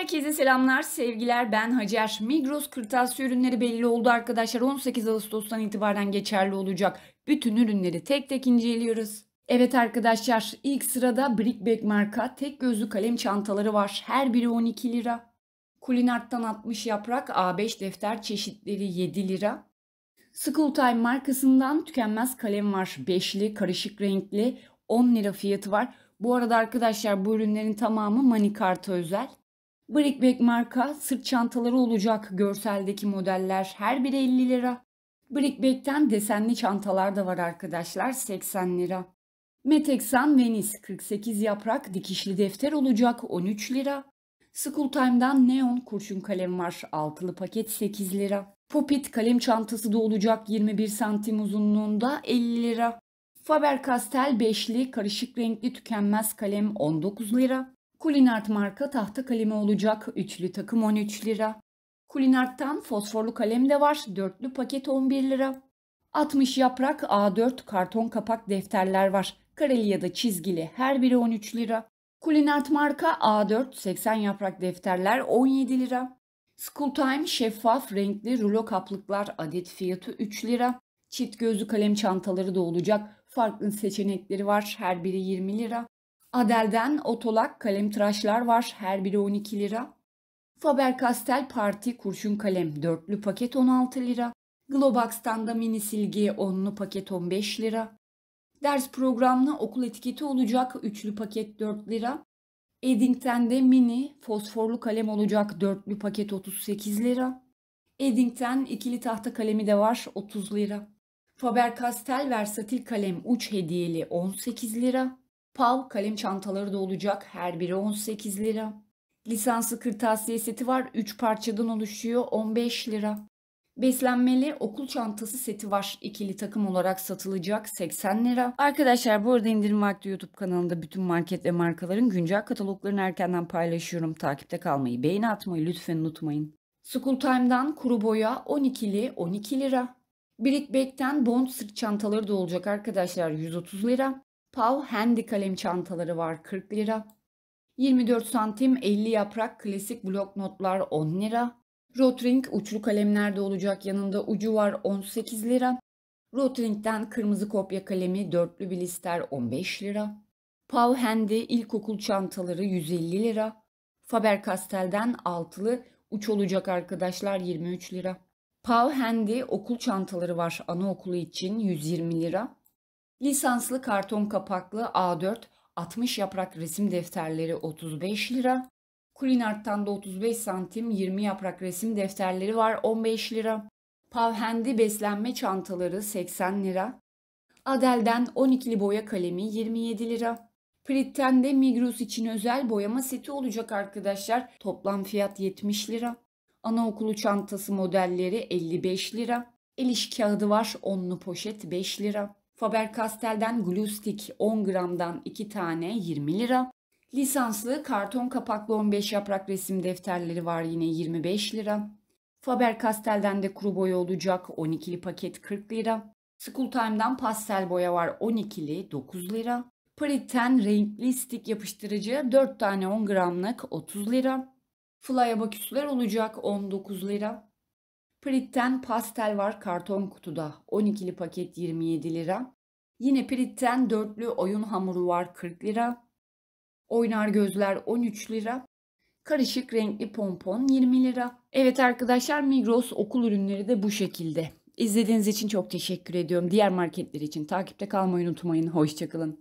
Herkese selamlar, sevgiler. Ben Hacer. Migros kırtasiye ürünleri belli oldu arkadaşlar. 18 Ağustos'tan itibaren geçerli olacak. Bütün ürünleri tek tek inceliyoruz. Evet arkadaşlar, ilk sırada Brickbag marka tek gözlü kalem çantaları var. Her biri 12 lira. Kulinart'tan 60 yaprak, A5 defter çeşitleri 7 lira. School markasından tükenmez kalem var. Beşli, karışık renkli, 10 lira fiyatı var. Bu arada arkadaşlar bu ürünlerin tamamı manikarta özel. Brickback marka sırt çantaları olacak görseldeki modeller her biri 50 lira. Brickback'ten desenli çantalar da var arkadaşlar 80 lira. Metexan Venice 48 yaprak dikişli defter olacak 13 lira. School Time'dan neon kurşun kalem var. Altılı paket 8 lira. Pupit kalem çantası da olacak 21 santim uzunluğunda 50 lira. Faber-Castell 5'li karışık renkli tükenmez kalem 19 lira. Kulinart marka tahta kalemi olacak. Üçlü takım 13 lira. Kulinart'tan fosforlu kalem de var. Dörtlü paket 11 lira. 60 yaprak A4 karton kapak defterler var. Kareli ya da çizgili her biri 13 lira. Kulinart marka A4 80 yaprak defterler 17 lira. School Time şeffaf renkli rulo kaplıklar adet fiyatı 3 lira. Çift gözlü kalem çantaları da olacak. Farklı seçenekleri var her biri 20 lira. Adel'den otolak kalem tıraşlar var. Her biri 12 lira. Faber Castell Parti kurşun kalem dörtlü paket 16 lira. Globax'tan da mini silgi onlu paket 15 lira. Ders programına okul etiketi olacak üçlü paket 4 lira. Eddington'de mini fosforlu kalem olacak dörtlü paket 38 lira. Edington ikili tahta kalemi de var 30 lira. Faber Castell Versatil kalem uç hediyeli 18 lira. Pal kalem çantaları da olacak. Her biri 18 lira. Lisanslı kırtasiye seti var. 3 parçadan oluşuyor. 15 lira. Beslenmeli okul çantası seti var. İkili takım olarak satılacak 80 lira. Arkadaşlar bu arada indirim vakti YouTube kanalında bütün market ve markaların güncel kataloglarını erkenden paylaşıyorum. Takipte kalmayı, beğeni atmayı lütfen unutmayın. School Time'dan kuru boya 12'li 12 lira. Brickback'ten bond sırt çantaları da olacak arkadaşlar 130 lira. Pav Handy kalem çantaları var 40 lira. 24 santim 50 yaprak klasik blok notlar 10 lira. Rotring uçlu kalemlerde olacak yanında ucu var 18 lira. Rotring'den kırmızı kopya kalemi dörtlü blister 15 lira. Pav Handy ilkokul çantaları 150 lira. Faber-Castell'den altılı uç olacak arkadaşlar 23 lira. Pav Handy okul çantaları var anaokulu için 120 lira. Lisanslı karton kapaklı A4 60 yaprak resim defterleri 35 lira. Kulinart'tan da 35 santim 20 yaprak resim defterleri var 15 lira. Pavhendi beslenme çantaları 80 lira. Adel'den 12'li boya kalemi 27 lira. Prit'ten de Migros için özel boyama seti olacak arkadaşlar. Toplam fiyat 70 lira. Anaokulu çantası modelleri 55 lira. El iş kağıdı var 10'lu poşet 5 lira. Faber-Castell'den glue stick 10 gramdan 2 tane 20 lira. Lisanslı karton kapaklı 15 yaprak resim defterleri var yine 25 lira. Faber-Castell'den de kuru boya olacak 12'li paket 40 lira. Schooltime'dan pastel boya var 12'li 9 lira. Pritten renkli stik yapıştırıcı 4 tane 10 gramlık 30 lira. Fly abaküsler olacak 19 lira. Prit'ten pastel var karton kutuda. 12'li paket 27 lira. Yine Prit'ten dörtlü oyun hamuru var 40 lira. Oynar gözler 13 lira. Karışık renkli pompon 20 lira. Evet arkadaşlar Migros okul ürünleri de bu şekilde. İzlediğiniz için çok teşekkür ediyorum. Diğer marketler için takipte kalmayı unutmayın. Hoşçakalın.